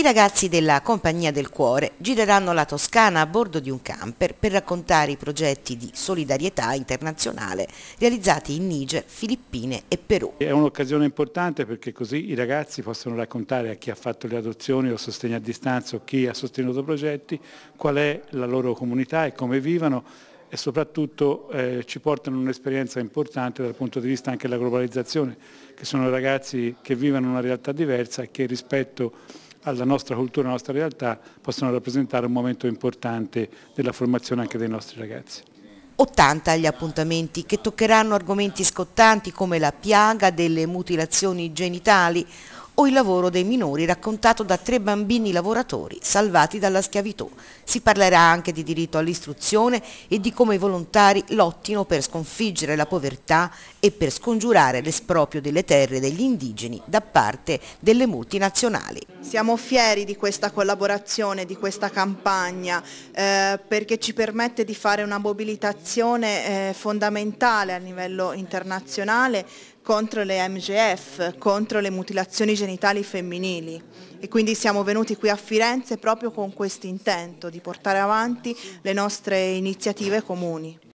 I ragazzi della Compagnia del Cuore gireranno la Toscana a bordo di un camper per raccontare i progetti di solidarietà internazionale realizzati in Niger, Filippine e Perù. È un'occasione importante perché così i ragazzi possono raccontare a chi ha fatto le adozioni o sostegno a distanza o chi ha sostenuto progetti qual è la loro comunità e come vivono e soprattutto eh, ci portano un'esperienza importante dal punto di vista anche della globalizzazione, che sono ragazzi che vivono una realtà diversa e che rispetto alla nostra cultura, alla nostra realtà, possono rappresentare un momento importante della formazione anche dei nostri ragazzi. 80 gli appuntamenti che toccheranno argomenti scottanti come la piaga delle mutilazioni genitali, o il lavoro dei minori raccontato da tre bambini lavoratori salvati dalla schiavitù. Si parlerà anche di diritto all'istruzione e di come i volontari lottino per sconfiggere la povertà e per scongiurare l'esproprio delle terre degli indigeni da parte delle multinazionali. Siamo fieri di questa collaborazione, di questa campagna, eh, perché ci permette di fare una mobilitazione eh, fondamentale a livello internazionale contro le MGF, contro le mutilazioni genitali femminili e quindi siamo venuti qui a Firenze proprio con questo intento di portare avanti le nostre iniziative comuni.